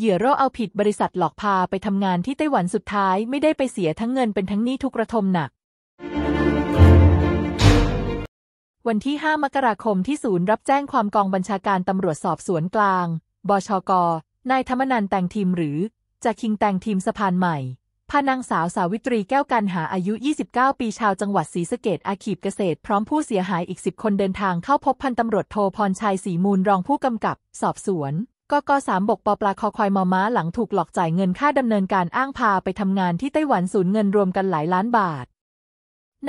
เหยื่อรรอเอาผิดบริษัทหลอกพาไปทำงานที่ไต้หวันสุดท้ายไม่ได้ไปเสียทั้งเงินเป็นทั้งหนี้ทุกระทมหนัก วันที่ 5 มกราคมที่ศูนย์รับแจ้งความกองบัญชาการตำรวจสอบสวนกลาง บชก นายธรรมนันแต่งทีมหรือ จะคิงแต่งทีมสะพานใหม่ พานางสาวสาวิตรีแก้วกันหาอายุ 29 ปีชาวจังหวัดศรีสะเกดอาขีบเกษตร พร้อมผู้เสียหายอีก 10 คนเดินทางเข้าพบพันตำรวจโทพรชัยศรีมูลรองผู้กำกับ สอบสวนกกสามบกปปลาคอควายมอม้าหลังถูกหลอกจ่ายเงินค่าดำเนินการอ้างพาไปทำงานที่ไต้หวันสูญเงินรวมกันหลายล้านบาท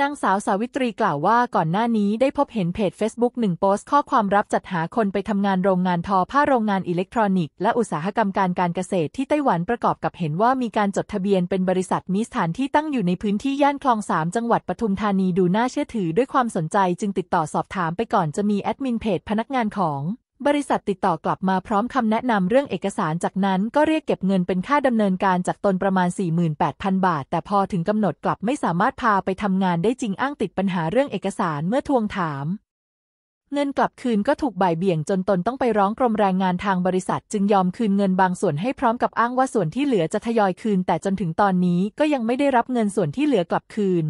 นางสาวสาวิตรีกล่าวว่าก่อนหน้านี้ได้พบเห็นเพจ Facebook หนึ่งโพสต์ข้อความรับจัดหาคนไปทำงานโรงงานทอผ้าโรงงานอิเล็กทรอนิกส์และอุตสาหกรรมการการเกษตรที่ไต้หวันประกอบกับเห็นว่ามีการจดทะเบียนเป็นบริษัทมีสถานที่ตั้งอยู่ในพื้นที่ย่านคลองสามจังหวัดปทุมธานีดูน่าเชื่อถือด้วยความสนใจจึงติดต่อสอบถามไปก่อนจะมีแอดมินเพจพนักงานของบริษัทติดต่อกลับมาพร้อมคำแนะนำเรื่องเอกสาร จากนั้นก็เรียกเก็บเงินเป็นค่าดำเนินการจากตนประมาณ 48,000 บาท แต่พอถึงกำหนดกลับไม่สามารถพาไปทำงานได้จริงอ้างติดปัญหาเรื่องเอกสารเมื่อทวงถาม เงินกลับคืนก็ถูกบ่ายเบี่ยง จนตนต้องไปร้องกรมแรงงานทางบริษัท จึงยอมคืนเงินบางส่วนให้พร้อมกับอ้างว่าส่วนที่เหลือจะทยอยคืน แต่จนถึงตอนนี้ก็ยังไม่ได้รับเงินส่วนที่เหลือกลับคืน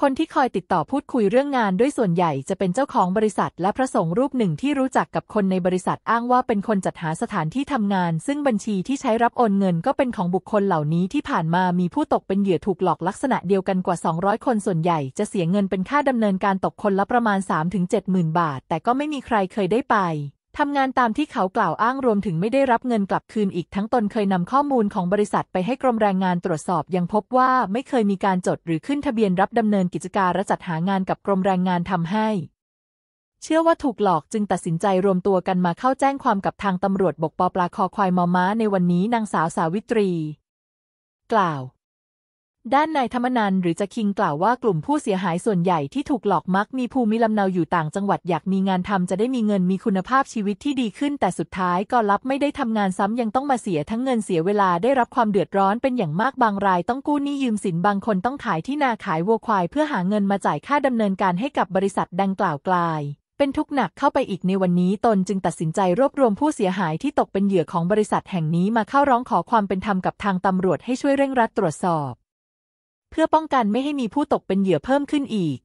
คนที่คอยติดต่อพูดคุยเรื่องงานด้วยส่วนใหญ่จะเป็นเจ้าของบริษัทและพระสงฆ์รูปหนึ่งที่รู้จักกับคนในบริษัทอ้างว่าเป็นคนจัดหาสถานที่ทำงานซึ่งบัญชีที่ใช้รับโอนเงินก็เป็นของบุคคลเหล่านี้ที่ผ่านมามีผู้ตกเป็นเหยื่อถูกหลอกลักษณะเดียวกันกว่า 200 คนส่วนใหญ่จะเสียเงินเป็นค่าดำเนินการตกคนละประมาณ 3-70,000 บาทแต่ก็ไม่มีใครเคยได้ไปทำงานตามที่เขากล่าวอ้างรวมถึงไม่ได้รับเงินกลับคืนอีกทั้งตนเคยนำข้อมูลของบริษัทไปให้กรมแรงงานตรวจสอบยังพบว่าไม่เคยมีการจดหรือขึ้นทะเบียนรับดำเนินกิจการและจัดหางานกับกรมแรงงานทำให้ เชื่อว่าถูกหลอกจึงตัดสินใจรวมตัวกันมาเข้าแจ้งความกับทางตำรวจบกปปลาคอควายมอม้าในวันนี้นางสาวสาวิตรี กล่าวด้านนายธรรมนันหรือจะคิงกล่าวว่ากลุ่มผู้เสียหายส่วนใหญ่ที่ถูกหลอกมักมีภูมิลำเนาอยู่ต่างจังหวัดอยากมีงานทำจะได้มีเงินมีคุณภาพชีวิตที่ดีขึ้น แต่สุดท้ายก็รับไม่ได้ทำงานซ้ำยังต้องมาเสียทั้งเงินเสียเวลาได้รับความเดือดร้อนเป็นอย่างมากบางราย ต้องกู้หนี้ยืมสินบางคนต้องขายที่นาขายวัวควาย เพื่อหาเงินมาจ่ายค่าดำเนินการให้กับบริษัทดังกล่าวกลาย เป็นทุกหนักเข้าไปอีกในวันนี้ตนจึงตัดสินใจรวบรวมผู้เสียหายที่ตกเป็นเหยื่อของบริษัทแห่งนี้มาเข้าร้องขอความเป็นธรรมกับทางตำรวจให้ช่วยเร่งรัดตรวจสอบเพื่อป้องกันไม่ให้มีผู้ตกเป็นเหยื่อเพิ่มขึ้นอีก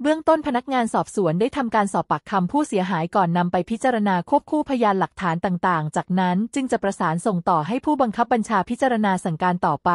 เบื้องต้นพนักงานสอบสวนได้ทำการสอบปากคำผู้เสียหายก่อนนำไปพิจารณาควบคู่พยานหลักฐานต่างๆ จากนั้นจึงจะประสานส่งต่อให้ผู้บังคับบัญชาพิจารณาสั่งการต่อไป